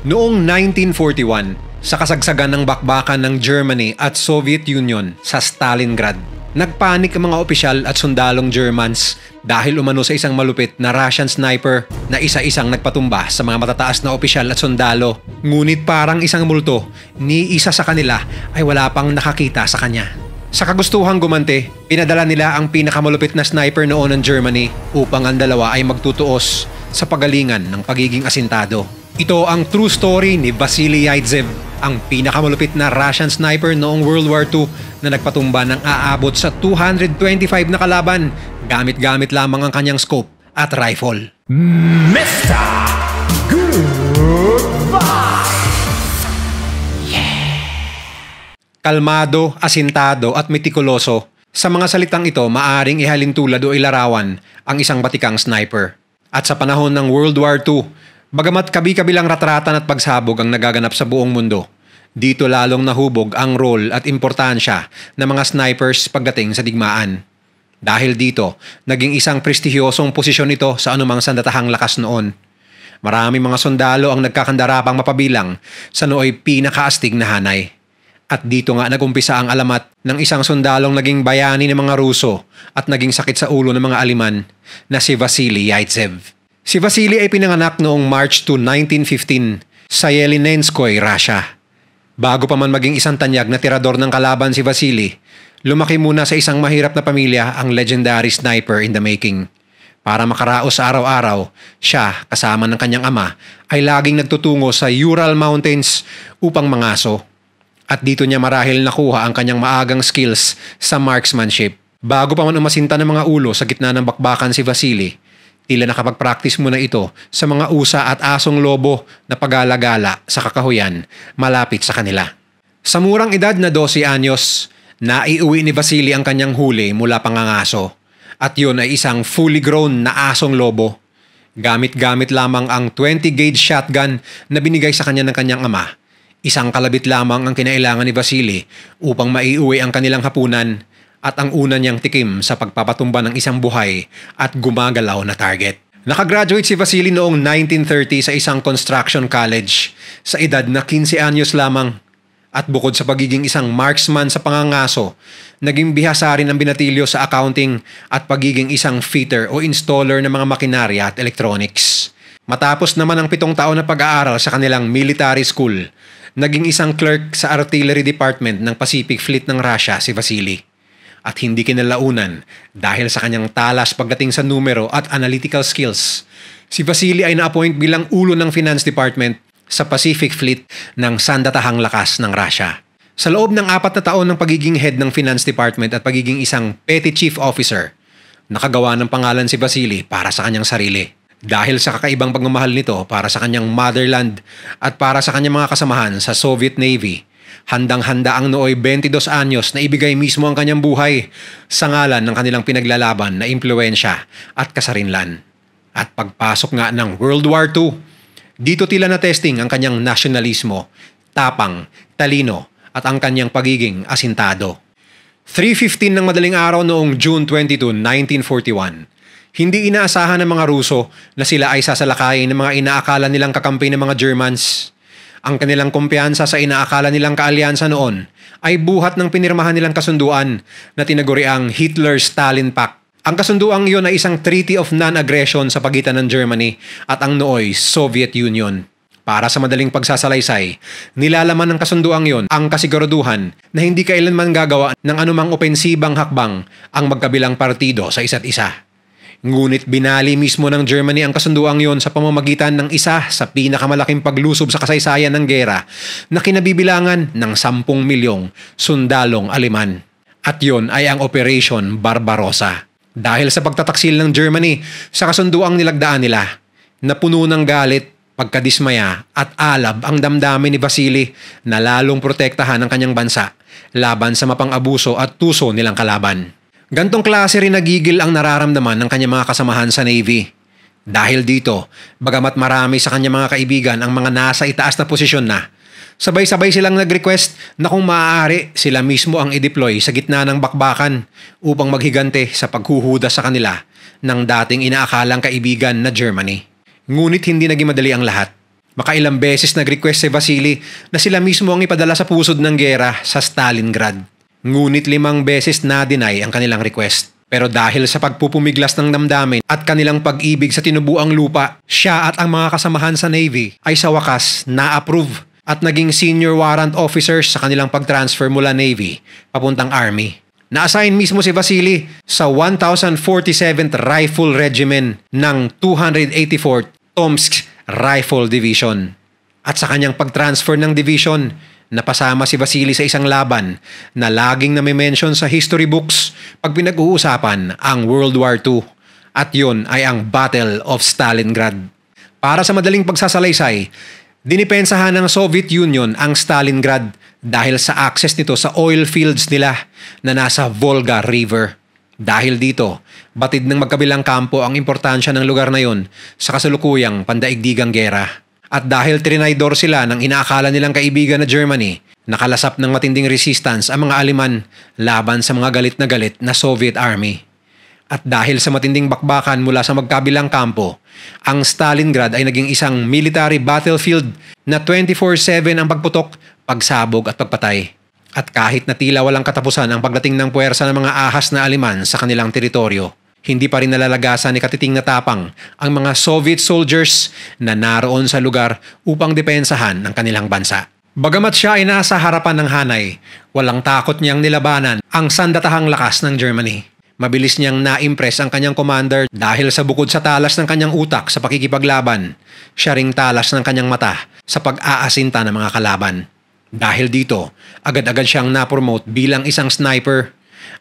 Noong 1941, sa kasagsagan ng bakbakan ng Germany at Soviet Union sa Stalingrad, nagpanik ang mga opisyal at sundalong Germans dahil umano sa isang malupit na Russian sniper na isa-isang nagpatumba sa mga matataas na opisyal at sundalo. Ngunit parang isang multo, ni isa sa kanila ay wala pang nakakita sa kanya. Sa kagustuhang gumante, pinadala nila ang pinakamalupit na sniper noon ng Germany upang ang dalawa ay magtutuos sa pagalingan ng pagiging asintado. Ito ang true story ni Vasily Yaitsev, ang pinakamalupit na Russian sniper noong World War II na nagpatumba ng aabot sa 225 na kalaban gamit-gamit lamang ang kanyang scope at rifle. Mr. Goodbye! Yeah! Kalmado, asintado at metikuloso, sa mga salitang ito maaring ihalin tulad o ilarawan ang isang batikang sniper at sa panahon ng World War II, bagamat kabi-kabilang ratratan at pagsabog ang nagaganap sa buong mundo, dito lalong nahubog ang role at importansya ng mga snipers pagdating sa digmaan. Dahil dito, naging isang prestihiyosong posisyon ito sa anumang sandatahang lakas noon. Maraming mga sundalo ang nagkakandarapang mapabilang sa nooy pinakaastig na hanay. At dito nga nagumpisa ang alamat ng isang sundalong naging bayani ng mga Ruso at naging sakit sa ulo ng mga Aliman na si Vasily Yaitsev. Si Vasily ay pinanganak noong March 2, 1915 sa Yelinenskoy, Russia. Bago pa man maging isang tanyag na tirador ng kalaban si Vasily, lumaki muna sa isang mahirap na pamilya ang legendary sniper in the making. Para makaraos araw-araw, siya kasama ng kanyang ama ay laging nagtutungo sa Ural Mountains upang mangaso at dito niya marahil nakuha ang kanyang maagang skills sa marksmanship. Bago pa man umasinta ng mga ulo sa gitna ng bakbakan si Vasily, tila nakapag-practice mo ito sa mga usa at asong lobo na pagalagala sa kakahuyan malapit sa kanila. Sa murang edad na 12 anyos, naiuwi ni Vasily ang kanyang huli mula pangangaso at yun ay isang fully grown na asong lobo. Gamit-gamit lamang ang 20 gauge shotgun na binigay sa kanya ng kanyang ama Isang kalabit lamang ang kinailangan ni Vasily upang maiuwi ang kanilang hapunan at ang una niyang tikim sa pagpapatumba ng isang buhay at gumagalaw na target. Nakagraduate si Vasily noong 1930 sa isang construction college sa edad na 15 anyos lamang at bukod sa pagiging isang marksman sa pangangaso, naging bihasa rin ang binatilyo sa accounting at pagiging isang fitter o installer ng mga makinarya at electronics. Matapos naman ang pitong taon na pag-aaral sa kanilang military school, naging isang clerk sa artillery department ng Pacific Fleet ng Russia si Vasily. At hindi kinalaunan dahil sa kanyang talas pagdating sa numero at analytical skills. Si Vasily ay na-appoint bilang ulo ng finance department sa Pacific Fleet ng sandatahang lakas ng Russia. Sa loob ng apat na taon ng pagiging head ng finance department at pagiging isang petty chief officer, nakagawa ng pangalan si Vasily para sa kanyang sarili. Dahil sa kakaibang pagmamahal nito para sa kanyang motherland at para sa kanyang mga kasamahan sa Soviet Navy, handang-handa ang nooy 22 anyos na ibigay mismo ang kanyang buhay sa ngalan ng kanilang pinaglalaban na impluensya at kasarinlan. At pagpasok nga ng World War II, dito tila na testing ang kanyang nasyonalismo, tapang, talino at ang kanyang pagiging asintado. 3.15 ng madaling araw noong June 22, 1941, hindi inaasahan ng mga Ruso na sila ay sasalakayin ng mga inaakala nilang kakampi ng mga Germans. Ang kanilang kumpiyansa sa inaakala nilang kaalyansa noon ay buhat ng pinirmahan nilang kasunduan na tinaguri ang Hitler-Stalin Pact. Ang kasunduang iyon ay isang Treaty of Non-Aggression sa pagitan ng Germany at ang nooy Soviet Union. Para sa madaling pagsasalaysay, nilalaman ng kasunduang iyon ang kasiguraduhan na hindi kailanman gagawa ng anumang opensibang hakbang ang magkabilang partido sa isa't isa. Ngunit binali mismo ng Germany ang kasunduang yon sa pamamagitan ng isa sa pinakamalaking paglusob sa kasaysayan ng gera na kinabibilangan ng 10 milyong sundalong Aleman. At yon ay ang Operation Barbarossa. Dahil sa pagtataksil ng Germany sa kasunduang nilagdaan nila, napuno ng galit, pagkadismaya at alab ang damdamin ni Basili na lalong protektahan ang kanyang bansa laban sa mapang-abuso at tuso nilang kalaban. Gantong klase rin nagigil ang nararamdaman ng kanyang mga kasamahan sa Navy. Dahil dito, bagamat marami sa kanyang mga kaibigan ang mga nasa itaas na posisyon na, sabay-sabay silang nag-request na kung maaari sila mismo ang i-deploy sa gitna ng bakbakan upang maghigante sa paghuhuda sa kanila ng dating inaakalang kaibigan na Germany. Ngunit hindi naging madali ang lahat. Makailang beses nag-request si Vasily na sila mismo ang ipadala sa pusod ng gera sa Stalingrad. Ngunit limang beses na-deny ang kanilang request. Pero dahil sa pagpupumiglas ng damdamin at kanilang pag-ibig sa tinubuang lupa, siya at ang mga kasamahan sa Navy ay sa wakas na-approve at naging senior warrant officers sa kanilang pag-transfer mula Navy papuntang Army. Na-assign mismo si Vasily sa 1047th Rifle Regiment ng 284th Tomsk Rifle Division. At sa kanyang pag-transfer ng division, Napasama si Vasily sa isang laban na laging nami-mention sa history books pag pinag-uusapan ang World War II at yon ay ang Battle of Stalingrad. Para sa madaling pagsasalaysay, dinipensahan ng Soviet Union ang Stalingrad dahil sa access nito sa oil fields nila na nasa Volga River. Dahil dito, batid ng magkabilang kampo ang importansya ng lugar na yon sa kasalukuyang pandaigdigang gera. At dahil trinaydor sila ng inaakala nilang kaibigan na Germany, nakalasap ng matinding resistance ang mga Aleman laban sa mga galit na galit na Soviet Army. At dahil sa matinding bakbakan mula sa magkabilang kampo, ang Stalingrad ay naging isang military battlefield na 24-7 ang pagputok, pagsabog at pagpatay. At kahit na tila walang katapusan ang pagdating ng puwersa ng mga ahas na Aleman sa kanilang teritoryo, hindi pa rin nalalagasan ni Katiting Natapang ang mga Soviet soldiers na naroon sa lugar upang depensahan ang kanilang bansa. Bagamat siya ay nasa harapan ng hanay, walang takot niyang nilabanan ang sandatahang lakas ng Germany. Mabilis niyang na-impress ang kanyang commander dahil sa bukod sa talas ng kanyang utak sa pakikipaglaban, siya ring talas ng kanyang mata sa pag-aasinta ng mga kalaban. Dahil dito, agad-agad siyang napromote bilang isang sniper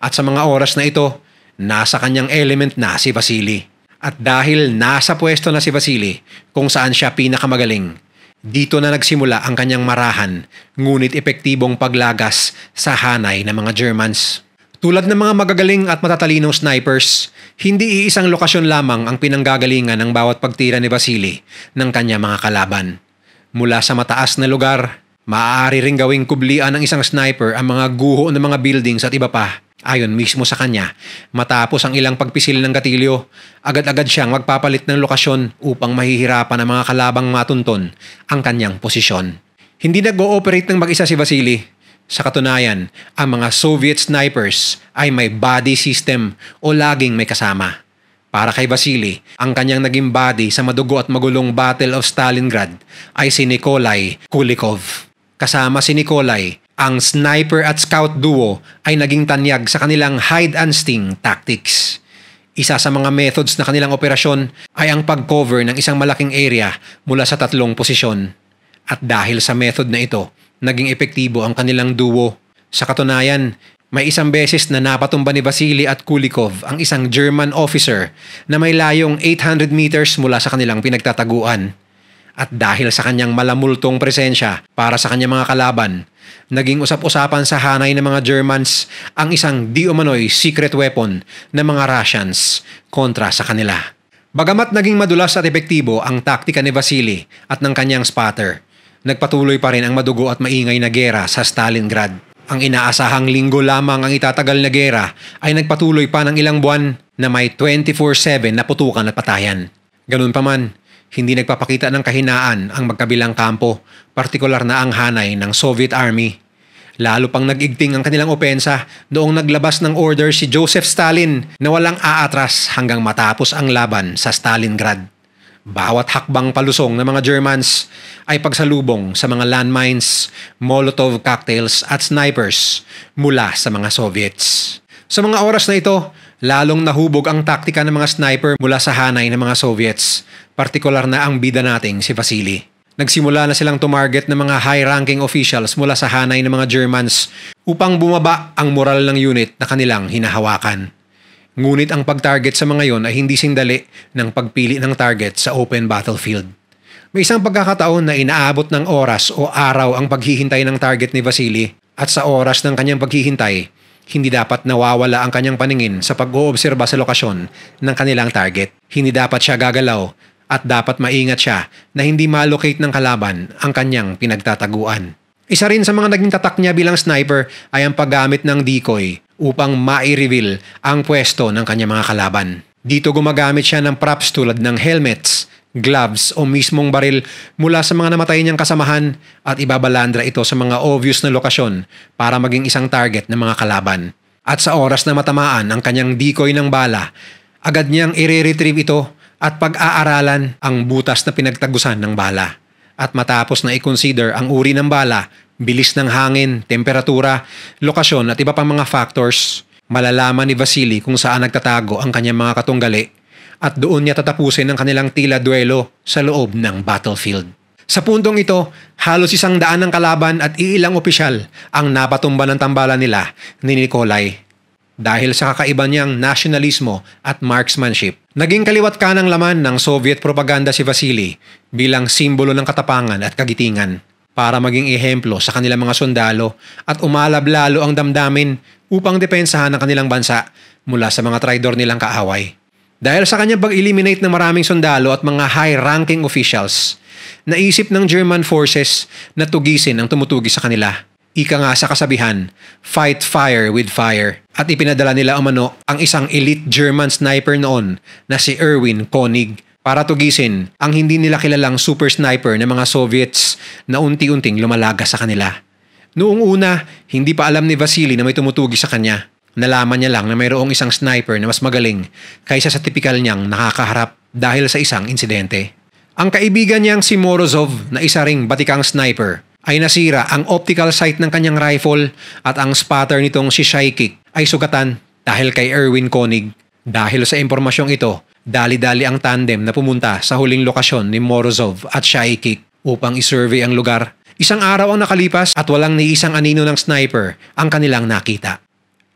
at sa mga oras na ito, nasa kanyang element na si Vasily. At dahil nasa pwesto na si Vasily kung saan siya pinakamagaling, dito na nagsimula ang kanyang marahan ngunit epektibong paglagas sa hanay ng mga Germans. Tulad ng mga magagaling at matatalinong snipers, hindi iisang lokasyon lamang ang pinanggagalingan ng bawat pagtira ni Vasily ng kanya mga kalaban. Mula sa mataas na lugar, maaari ring gawing kublian ng isang sniper ang mga guho ng mga buildings at iba pa Ayon mismo sa kanya, matapos ang ilang pagpisil ng gatilyo, agad-agad siyang magpapalit ng lokasyon upang mahihirapan ang mga kalabang matunton ang kanyang posisyon. Hindi nag-ooperate ng mag-isa si Vasily. Sa katunayan, ang mga Soviet snipers ay may body system o laging may kasama. Para kay Vasily, ang kanyang naging body sa madugo at magulong Battle of Stalingrad ay si Nikolai Kulikov. Kasama si Nikolai ang sniper at scout duo ay naging tanyag sa kanilang hide and sting tactics. Isa sa mga methods na kanilang operasyon ay ang pag-cover ng isang malaking area mula sa tatlong posisyon. At dahil sa method na ito, naging epektibo ang kanilang duo. Sa katunayan, may isang beses na napatumba ni Vasily at Kulikov ang isang German officer na may layong 800 meters mula sa kanilang pinagtataguan. At dahil sa kanyang malamultong presensya para sa kanyang mga kalaban, Naging usap-usapan sa hanay ng mga Germans ang isang di umano'y secret weapon ng mga Russians kontra sa kanila. Bagamat naging madulas at epektibo ang taktika ni Vasily at ng kanyang spatter, nagpatuloy pa rin ang madugo at maingay na gera sa Stalingrad. Ang inaasahang linggo lamang ang itatagal na gera ay nagpatuloy pa ng ilang buwan na may 24-7 na putukan at patayan. Ganun pa man, hindi nagpapakita ng kahinaan ang magkabilang kampo, partikular na ang hanay ng Soviet Army. Lalo pang nagigting ang kanilang opensa noong naglabas ng order si Joseph Stalin na walang aatras hanggang matapos ang laban sa Stalingrad. Bawat hakbang palusong ng mga Germans ay pagsalubong sa mga landmines, Molotov cocktails at snipers mula sa mga Soviets. Sa mga oras na ito, Lalong nahubog ang taktika ng mga sniper mula sa hanay ng mga Soviets, partikular na ang bida nating si Vasily. Nagsimula na silang tumarget ng mga high-ranking officials mula sa hanay ng mga Germans upang bumaba ang moral ng unit na kanilang hinahawakan. Ngunit ang pag-target sa mga yon ay hindi sindali ng pagpili ng target sa open battlefield. May isang pagkakataon na inaabot ng oras o araw ang paghihintay ng target ni Vasily at sa oras ng kanyang paghihintay, hindi dapat nawawala ang kanyang paningin sa pag-oobserba sa lokasyon ng kanilang target. Hindi dapat siya gagalaw at dapat maingat siya na hindi malocate ng kalaban ang kanyang pinagtataguan. Isa rin sa mga naging tatak niya bilang sniper ay ang paggamit ng decoy upang ma reveal ang pwesto ng kanyang mga kalaban. Dito gumagamit siya ng props tulad ng helmets, gloves o mismong baril mula sa mga namatay niyang kasamahan at ibabalandra ito sa mga obvious na lokasyon para maging isang target ng mga kalaban. At sa oras na matamaan ang kanyang decoy ng bala, agad niyang i-retrieve ito at pag-aaralan ang butas na pinagtagusan ng bala. At matapos na i-consider ang uri ng bala, bilis ng hangin, temperatura, lokasyon at iba pang mga factors, malalaman ni Vasily kung saan nagtatago ang kanyang mga katunggali at doon niya tatapusin ang kanilang tila duelo sa loob ng battlefield. Sa puntong ito, halos isang daan ng kalaban at iilang opisyal ang napatumba ng tambala nila ni Nikolai. Dahil sa kakaiba niyang nasyonalismo at marksmanship, naging kaliwat ka ng laman ng Soviet propaganda si Vasily bilang simbolo ng katapangan at kagitingan para maging ehemplo sa kanilang mga sundalo at umalab lalo ang damdamin upang depensahan ang kanilang bansa mula sa mga traidor nilang kaaway. Dahil sa kanyang pag-eliminate ng maraming sundalo at mga high-ranking officials, naisip ng German forces na tugisin ang tumutugi sa kanila. Ika nga sa kasabihan, fight fire with fire. At ipinadala nila umano ang isang elite German sniper noon na si Erwin Koenig para tugisin ang hindi nila kilalang super sniper ng mga Soviets na unti-unting lumalaga sa kanila. Noong una, hindi pa alam ni Vasily na may tumutugi sa kanya. Nalaman niya lang na mayroong isang sniper na mas magaling kaysa sa tipikal niyang nakakaharap dahil sa isang insidente. Ang kaibigan niyang si Morozov na isa ring batikang sniper ay nasira ang optical sight ng kanyang rifle at ang spatter nitong si Shaikik ay sugatan dahil kay Erwin Koenig. Dahil sa impormasyong ito, dali-dali ang tandem na pumunta sa huling lokasyon ni Morozov at Shaikik upang isurvey ang lugar. Isang araw ang nakalipas at walang ni isang anino ng sniper ang kanilang nakita.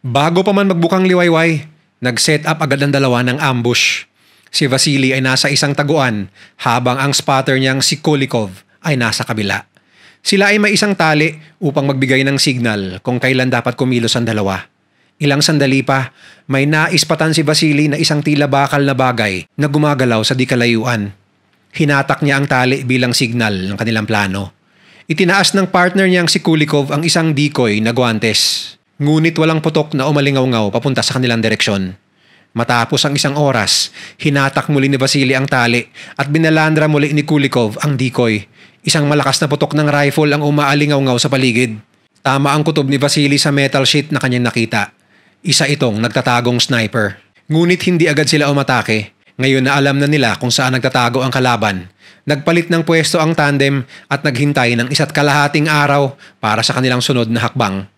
Bago pa man magbukang liwayway, nag-set up agad ang dalawa ng ambush. Si Vasily ay nasa isang taguan habang ang spotter niyang si Kulikov ay nasa kabila. Sila ay may isang tali upang magbigay ng signal kung kailan dapat kumilos ang dalawa. Ilang sandali pa, may naispatan si Vasily na isang tila bakal na bagay na gumagalaw sa dikalayuan. Hinatak niya ang tali bilang signal ng kanilang plano. Itinaas ng partner niyang si Kulikov ang isang decoy na guantes. Ngunit walang putok na umalingaw-ngaw papunta sa kanilang direksyon. Matapos ang isang oras, hinatak muli ni Vasily ang tali at binalandra muli ni Kulikov ang decoy. Isang malakas na putok ng rifle ang umaalingaw-ngaw sa paligid. Tama ang kutob ni Vasily sa metal sheet na kanyang nakita. Isa itong nagtatagong sniper. Ngunit hindi agad sila umatake. Ngayon na alam na nila kung saan nagtatago ang kalaban. Nagpalit ng pwesto ang tandem at naghintay ng isa't kalahating araw para sa kanilang sunod na hakbang.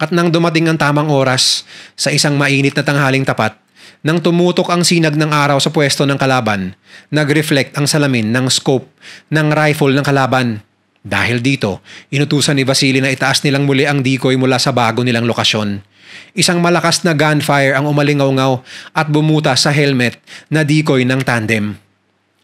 At nang dumating ang tamang oras sa isang mainit na tanghaling tapat, nang tumutok ang sinag ng araw sa pwesto ng kalaban, nag-reflect ang salamin ng scope ng rifle ng kalaban. Dahil dito, inutusan ni Vasily na itaas nilang muli ang decoy mula sa bago nilang lokasyon. Isang malakas na gunfire ang umalingawngaw at bumuta sa helmet na decoy ng tandem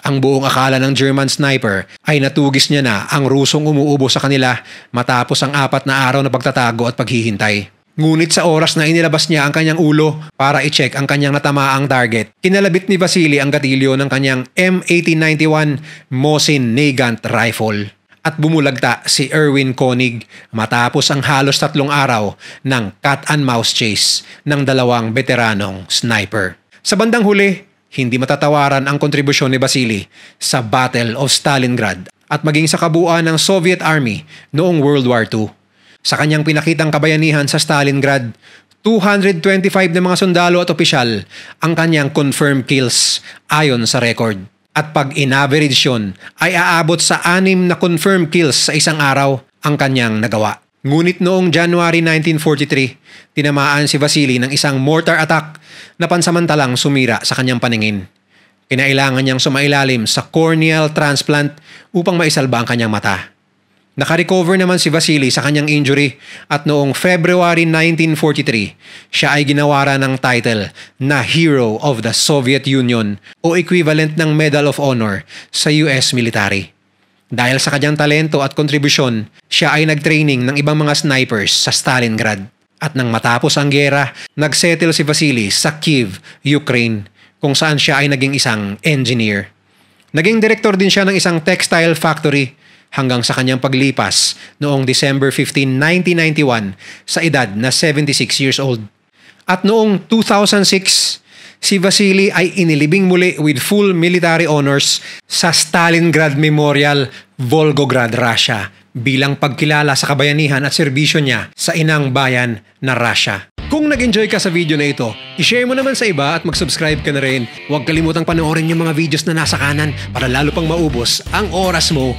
ang buong akala ng German sniper ay natugis niya na ang Rusong umuubo sa kanila matapos ang apat na araw na pagtatago at paghihintay. Ngunit sa oras na inilabas niya ang kanyang ulo para i-check ang kanyang natamaang target, kinalabit ni Vasily ang gatilyo ng kanyang M1891 Mosin Nagant Rifle at bumulagta si Erwin Koenig matapos ang halos tatlong araw ng cat and mouse chase ng dalawang veteranong sniper. Sa bandang huli, hindi matatawaran ang kontribusyon ni Vasily sa Battle of Stalingrad at maging sa kabuuan ng Soviet Army noong World War II. Sa kanyang pinakitang kabayanihan sa Stalingrad, 225 na mga sundalo at opisyal ang kanyang confirmed kills ayon sa record. At pag in-average yun, ay aabot sa anim na confirmed kills sa isang araw ang kanyang nagawa. Ngunit noong January 1943, tinamaan si Vasily ng isang mortar attack na pansamantalang sumira sa kanyang paningin. Kinailangan niyang sumailalim sa corneal transplant upang maisalba ang kanyang mata. Nakarecover naman si Vasily sa kanyang injury at noong February 1943, siya ay ginawara ng title na Hero of the Soviet Union o equivalent ng Medal of Honor sa US military. Dahil sa kanyang talento at kontribusyon, siya ay nagtraining ng ibang mga snipers sa Stalingrad. At nang matapos ang gera, nagsettle si Vasily sa Kiev, Ukraine, kung saan siya ay naging isang engineer. Naging direktor din siya ng isang textile factory hanggang sa kanyang paglipas noong December 15, 1991 sa edad na 76 years old. At noong 2006, si Vasily ay inilibing muli with full military honors sa Stalingrad Memorial, Volgograd, Russia bilang pagkilala sa kabayanihan at serbisyo niya sa inang bayan na Russia. Kung nag-enjoy ka sa video na ito, i-share mo naman sa iba at mag-subscribe ka na rin. Huwag kalimutang panoorin yung mga videos na nasa kanan para lalo pang maubos ang oras mo